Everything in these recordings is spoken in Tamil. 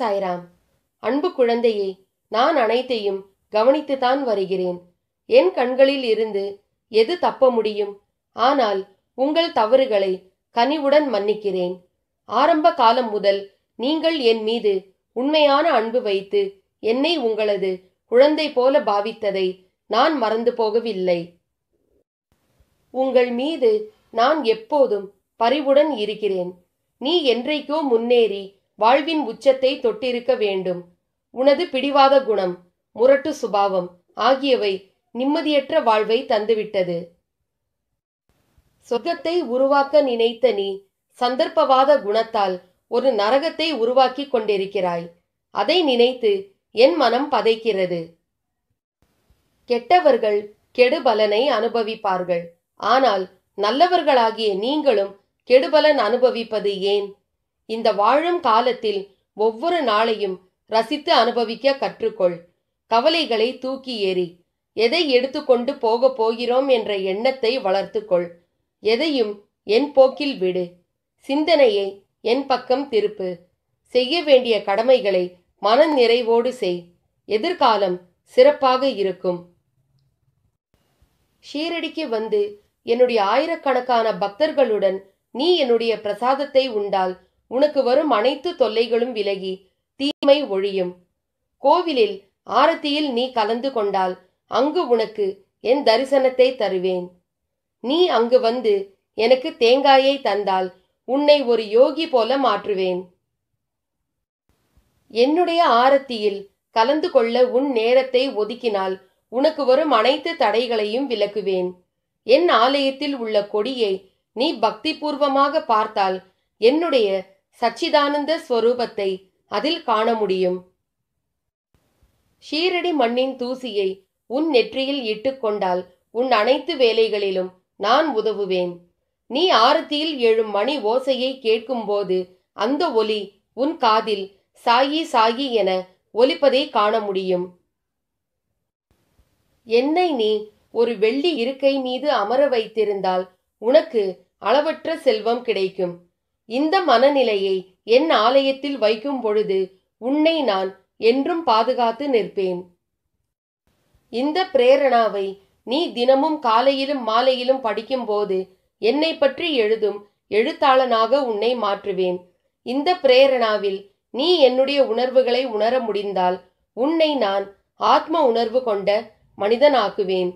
சாய்ராம் அன்பு குழந்தையே நான் அனைத்தையும் கவனித்துதான் வருகிறேன் என் கண்களில் இருந்து எது தப்ப முடியும் ஆனால் உங்கள் தவறுகளை கனிவுடன் மன்னிக்கிறேன் ஆரம்ப காலம் முதல் நீங்கள் என் மீது உண்மையான அன்பு வைத்து என்னை உங்களது குழந்தை போல பாவித்ததை நான் மறந்து போகவில்லை உங்கள் மீது நான் எப்போதும் பரிவுடன் இருக்கிறேன் நீ என்றைக்கோ முன்னேறி வாழ்வின் உச்சத்தை தொட்டிருக்க வேண்டும் உனது பிடிவாத குணம் முரட்டு சுபாவம் ஆகியவை நிம்மதியற்ற வாழ்வை தந்துவிட்டது சொர்க்கத்தை உருவாக்க நினைத்த நீ சந்தர்ப்பவாத குணத்தால் ஒரு நரகத்தை உருவாக்கி கொண்டிருக்கிறாய் அதை நினைத்து என் மனம் பதைக்கிறது கெட்டவர்கள் கெடுபலனை அனுபவிப்பார்கள் ஆனால் நல்லவர்களாகிய நீங்களும் கெடுபலன் அனுபவிப்பது ஏன் இந்த வாழும் காலத்தில் ஒவ்வொரு நாளையும் ரசித்து அனுபவிக்க கற்றுக்கொள் கவலைகளை தூக்கி ஏறி எதை எடுத்துக்கொண்டு போகப் போகிறோம் என்ற எண்ணத்தை வளர்த்துக்கொள் எதையும் என் போக்கில் விடு சிந்தனையை என் பக்கம் திருப்பு செய்ய வேண்டிய கடமைகளை மன நிறைவோடு செய் எதிர்காலம் சிறப்பாக இருக்கும் ஷீரடிக்கு வந்து என்னுடைய ஆயிரக்கணக்கான பக்தர்களுடன் நீ என்னுடைய பிரசாதத்தை உண்டால் உனக்கு வரும் அனைத்து தொல்லைகளும் விலகி தீமை ஒழியும் கோவிலில் ஆரத்தியில் நீ கலந்து கொண்டால் அங்கு உனக்கு என் தரிசனத்தை தருவேன் நீ அங்கு வந்து எனக்கு தேங்காயை தந்தால் உன்னை ஒரு யோகி போல மாற்றுவேன் என்னுடைய ஆரத்தியில் கலந்து கொள்ள உன் நேரத்தை ஒதுக்கினால் உனக்கு வரும் அனைத்து தடைகளையும் விலக்குவேன் என் ஆலயத்தில் உள்ள கொடியை நீ பக்திபூர்வமாக பார்த்தால் என்னுடைய சச்சிதானந்த ஸ்வரூபத்தை அதில் காண முடியும் ஷீரடி மண்ணின் தூசியை உன் நெற்றியில் இட்டுக்கொண்டால் உன் அனைத்து வேலைகளிலும் நான் உதவுவேன் நீ ஆரத்தியில் எழும் மணி ஓசையை கேட்கும்போது அந்த ஒலி உன் காதில் சாயி சாயி என ஒலிப்பதை காண முடியும் என்னை நீ ஒரு வெள்ளி இருக்கை மீது அமர வைத்திருந்தால் உனக்கு அளவற்ற செல்வம் கிடைக்கும் இந்த மனநிலையை என் ஆலயத்தில் வைக்கும் பொழுது உன்னை நான் என்றும் பாதுகாத்து நிற்பேன் இந்த பிரேரணாவை நீ தினமும் காலையிலும் மாலையிலும் படிக்கும்போது என்னை பற்றி எழுதும் எழுத்தாளனாக உன்னை மாற்றுவேன் இந்த பிரேரணாவில் நீ என்னுடைய உணர்வுகளை உணர முடிந்தால் உன்னை நான் ஆத்ம உணர்வு கொண்ட மனிதனாக்குவேன்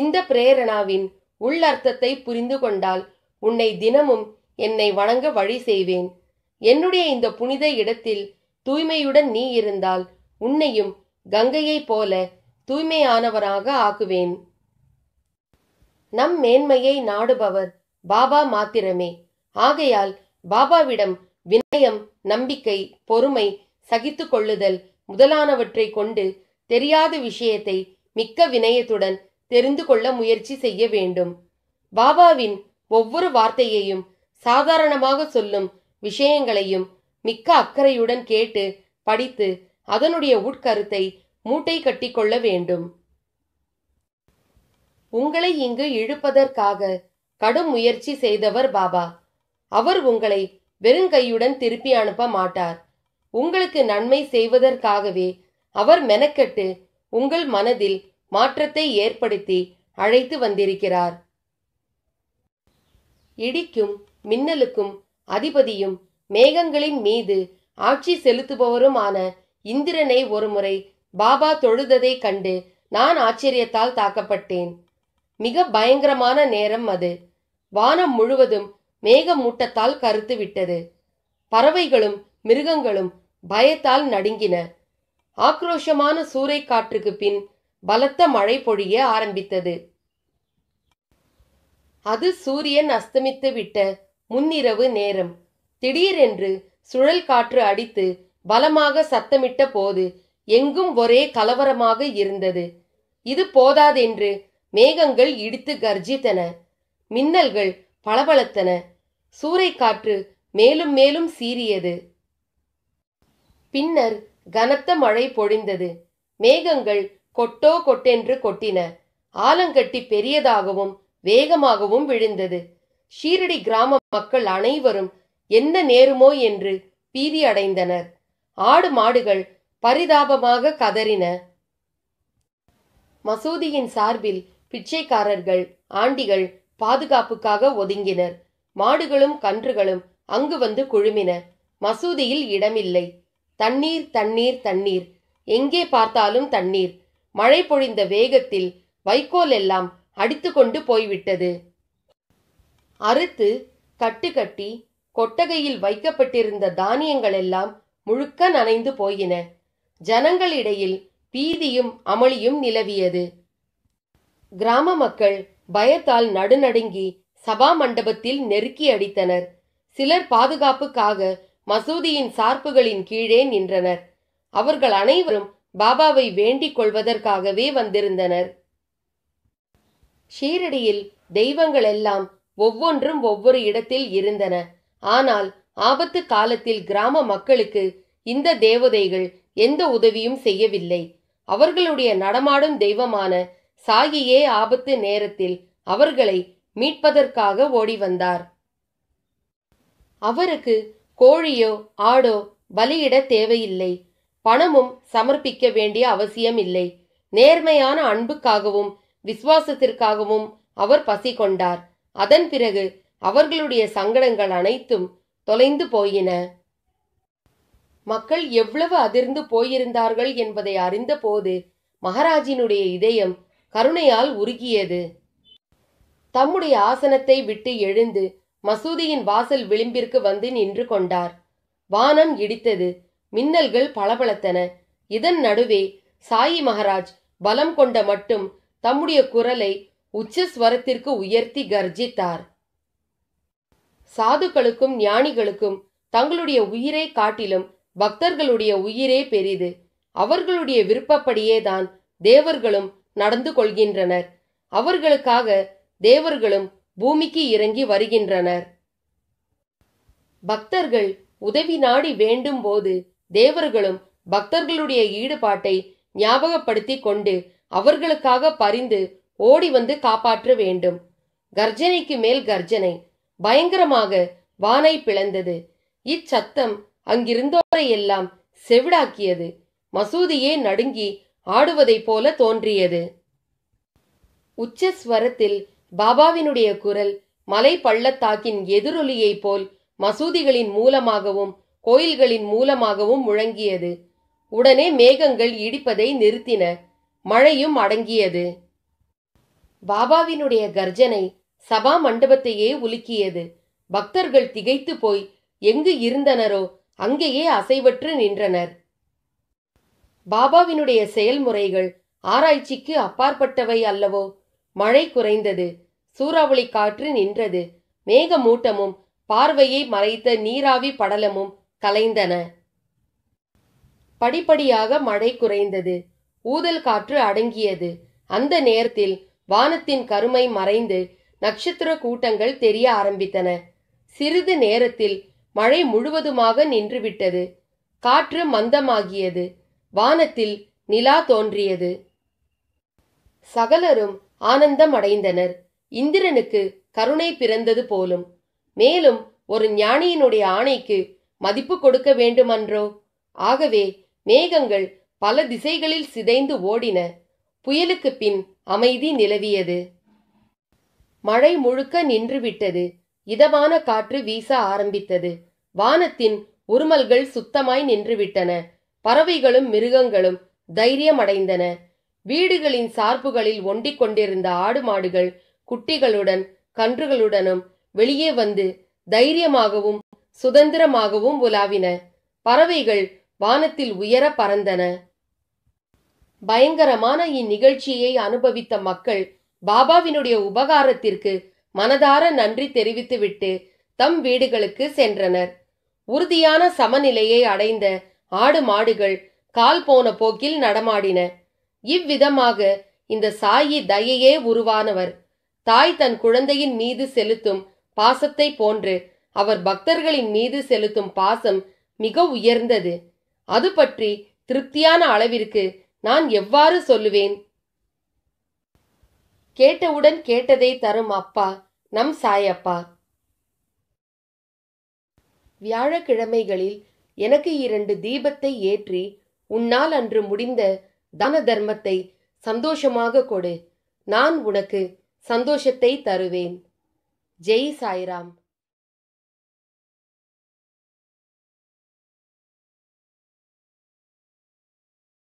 இந்த பிரேரணாவின் உள்ளர்த்தத்தை புரிந்து கொண்டால் உன்னை தினமும் என்னை வணங்க வழி செய்வேன் என்னுடைய இந்த புனித இடத்தில் தூய்மையுடன் நீ இருந்தால் உன்னையும் கங்கையைப் போல தூய்மையானவராக ஆக்குவேன் நம் மேன்மையை நாடுபவர் பாபா மாத்திரமே ஆகையால் பாபாவிடம் வினயம் நம்பிக்கை பொறுமை சகித்து கொள்ளுதல் முதலானவற்றை கொண்டு தெரியாத விஷயத்தை மிக்க வினயத்துடன் தெரிந்து கொள்ள முயற்சி செய்ய வேண்டும் பாபாவின் ஒவ்வொரு வார்த்தையையும் சாதாரணமாக சொல்லும் விஷயங்களையும் மிக்க அக்கறையுடன் கேட்டு படித்து அதனுடைய உட்கருத்தை மூட்டை கட்டிக்கொள்ள வேண்டும் உங்களை இங்கு இழுப்பதற்காக கடும் முயற்சி செய்தவர் பாபா அவர் உங்களை வெறுங்கையுடன் திருப்பி அனுப்ப மாட்டார் உங்களுக்கு நன்மை செய்வதற்காகவே அவர் மெனக்கெட்டு உங்கள் மனதில் மாற்றத்தை ஏற்படுத்தி அழைத்து வந்திருக்கிறார் இடிக்கும் மின்னலுக்கும் அதிபதியும் மேகங்களின் மீது ஆட்சி செலுத்துபவருமான இந்திரனை ஒருமுறை பாபா தொழுததை கண்டு நான் ஆச்சரியத்தால் தாக்கப்பட்டேன் மிக பயங்கரமான நேரம் அது வானம் முழுவதும் மேகமூட்டத்தால் கருத்து விட்டது பறவைகளும் மிருகங்களும் பயத்தால் நடுங்கின ஆக்ரோஷமான சூறை காற்றுக்கு பின் பலத்த மழை பொழிய ஆரம்பித்தது அது சூரியன் அஸ்தமித்து விட்ட முன்னிரவு நேரம் திடீரென்று சுழல் காற்று அடித்து பலமாக சத்தமிட்ட போது எங்கும் ஒரே கலவரமாக இருந்தது இது போதாதென்று மேகங்கள் இடித்து கர்ஜித்தன மின்னல்கள் பளபளத்தன காற்று மேலும் மேலும் சீறியது பின்னர் கனத்த மழை பொழிந்தது மேகங்கள் கொட்டோ கொட்டென்று கொட்டின ஆலங்கட்டி பெரியதாகவும் வேகமாகவும் விழுந்தது ஷீரடி கிராம மக்கள் அனைவரும் என்ன நேருமோ என்று பீதி அடைந்தனர் ஆடு மாடுகள் பரிதாபமாக கதறின மசூதியின் சார்பில் பிச்சைக்காரர்கள் ஆண்டிகள் பாதுகாப்புக்காக ஒதுங்கினர் மாடுகளும் கன்றுகளும் அங்கு வந்து குழுமின மசூதியில் இடமில்லை தண்ணீர் தண்ணீர் தண்ணீர் எங்கே பார்த்தாலும் தண்ணீர் மழை பொழிந்த வேகத்தில் வைக்கோல் எல்லாம் அடித்து கொண்டு போய்விட்டது அறுத்து கட்டுக்கட்டி கொட்டகையில் வைக்கப்பட்டிருந்த தானியங்கள் எல்லாம் முழுக்க நனைந்து போயின ஜனங்களிடையில் பீதியும் அமளியும் நிலவியது கிராம மக்கள் பயத்தால் நடுநடுங்கி சபா மண்டபத்தில் நெருக்கி அடித்தனர் சிலர் பாதுகாப்புக்காக மசூதியின் சார்புகளின் கீழே நின்றனர் அவர்கள் அனைவரும் பாபாவை வேண்டிக் கொள்வதற்காகவே வந்திருந்தனர் ஷீரடியில் தெய்வங்கள் எல்லாம் ஒவ்வொன்றும் ஒவ்வொரு இடத்தில் இருந்தன ஆனால் ஆபத்து காலத்தில் கிராம மக்களுக்கு இந்த தேவதைகள் எந்த உதவியும் செய்யவில்லை அவர்களுடைய நடமாடும் தெய்வமான சாகியே ஆபத்து நேரத்தில் அவர்களை மீட்பதற்காக ஓடி வந்தார் அவருக்கு கோழியோ ஆடோ பலியிட தேவையில்லை பணமும் சமர்ப்பிக்க வேண்டிய அவசியம் இல்லை நேர்மையான அன்புக்காகவும் விசுவாசத்திற்காகவும் அவர் பசி கொண்டார் அதன் பிறகு அவர்களுடைய சங்கடங்கள் அனைத்தும் தொலைந்து போயின மக்கள் எவ்வளவு அதிர்ந்து போயிருந்தார்கள் என்பதை அறிந்தபோது மகாராஜினுடைய இதயம் கருணையால் உருகியது தம்முடைய ஆசனத்தை விட்டு எழுந்து மசூதியின் வாசல் விளிம்பிற்கு வந்து நின்று கொண்டார் வானம் இடித்தது மின்னல்கள் பளபளத்தன இதன் நடுவே சாயி மகராஜ் பலம் கொண்ட மட்டும் தம்முடைய குரலை உச்சஸ்வரத்திற்கு உயர்த்தி கர்ஜித்தார் சாதுக்களுக்கும் ஞானிகளுக்கும் தங்களுடைய உயிரை காட்டிலும் பக்தர்களுடைய உயிரே பெரிது அவர்களுடைய விருப்பப்படியேதான் தேவர்களும் நடந்து கொள்கின்றனர் அவர்களுக்காக தேவர்களும் பூமிக்கு இறங்கி வருகின்றனர் பக்தர்கள் உதவி நாடி வேண்டும் போது தேவர்களும் பக்தர்களுடைய ஈடுபாட்டை ஞாபகப்படுத்தி கொண்டு அவர்களுக்காக பரிந்து ஓடி வந்து காப்பாற்ற வேண்டும் கர்ஜனைக்கு மேல் கர்ஜனை பயங்கரமாக வானை பிளந்தது இச்சத்தம் அங்கிருந்தோரை எல்லாம் செவிடாக்கியது மசூதியே நடுங்கி ஆடுவதைப் போல தோன்றியது உச்சஸ்வரத்தில் பாபாவினுடைய குரல் மலை பள்ளத்தாக்கின் எதிரொலியைப் போல் மசூதிகளின் மூலமாகவும் கோயில்களின் மூலமாகவும் முழங்கியது உடனே மேகங்கள் இடிப்பதை நிறுத்தின மழையும் அடங்கியது பாபாவினுடைய கர்ஜனை சபா மண்டபத்தையே உலுக்கியது பக்தர்கள் திகைத்து போய் எங்கு இருந்தனரோ அங்கேயே அசைவற்று நின்றனர் பாபாவினுடைய செயல்முறைகள் ஆராய்ச்சிக்கு அப்பாற்பட்டவை அல்லவோ மழை குறைந்தது சூறாவளி காற்று நின்றது மேகமூட்டமும் பார்வையை மறைத்த நீராவி படலமும் கலைந்தன படிப்படியாக மழை குறைந்தது ஊதல் காற்று அடங்கியது அந்த நேரத்தில் வானத்தின் கருமை மறைந்து நட்சத்திர கூட்டங்கள் தெரிய ஆரம்பித்தன சிறிது நேரத்தில் மழை முழுவதுமாக நின்றுவிட்டது காற்று மந்தமாகியது வானத்தில் நிலா தோன்றியது சகலரும் ஆனந்தம் அடைந்தனர் இந்திரனுக்கு கருணை பிறந்தது போலும் மேலும் ஒரு ஞானியினுடைய ஆணைக்கு மதிப்பு கொடுக்க வேண்டுமன்றோ ஆகவே மேகங்கள் பல திசைகளில் சிதைந்து ஓடின புயலுக்கு பின் அமைதி நிலவியது மழை முழுக்க நின்றுவிட்டது இதமான காற்று வீச ஆரம்பித்தது வானத்தின் உருமல்கள் சுத்தமாய் நின்றுவிட்டன பறவைகளும் மிருகங்களும் தைரியமடைந்தன வீடுகளின் சார்புகளில் ஒண்டிக் கொண்டிருந்த ஆடு மாடுகள் குட்டிகளுடன் கன்றுகளுடனும் வெளியே வந்து தைரியமாகவும் சுதந்திரமாகவும் உலாவின பறவைகள் வானத்தில் உயர பறந்தன பயங்கரமான இந்நிகழ்ச்சியை அனுபவித்த மக்கள் பாபாவினுடைய உபகாரத்திற்கு மனதார நன்றி தெரிவித்துவிட்டு தம் வீடுகளுக்கு சென்றனர் உறுதியான சமநிலையை அடைந்த ஆடு மாடுகள் கால் போன போக்கில் நடமாடின இவ்விதமாக இந்த சாயி தயையே உருவானவர் தாய் தன் குழந்தையின் மீது செலுத்தும் பாசத்தை போன்று அவர் பக்தர்களின் மீது செலுத்தும் பாசம் மிக உயர்ந்தது அது பற்றி திருப்தியான அளவிற்கு நான் எவ்வாறு சொல்லுவேன் கேட்டவுடன் கேட்டதை தரும் அப்பா நம் சாயப்பா வியாழக்கிழமைகளில் எனக்கு இரண்டு தீபத்தை ஏற்றி உன்னால் அன்று முடிந்த தான தர்மத்தை சந்தோஷமாக கொடு நான் உனக்கு சந்தோஷத்தை தருவேன் ஜெய் சாய்ராம்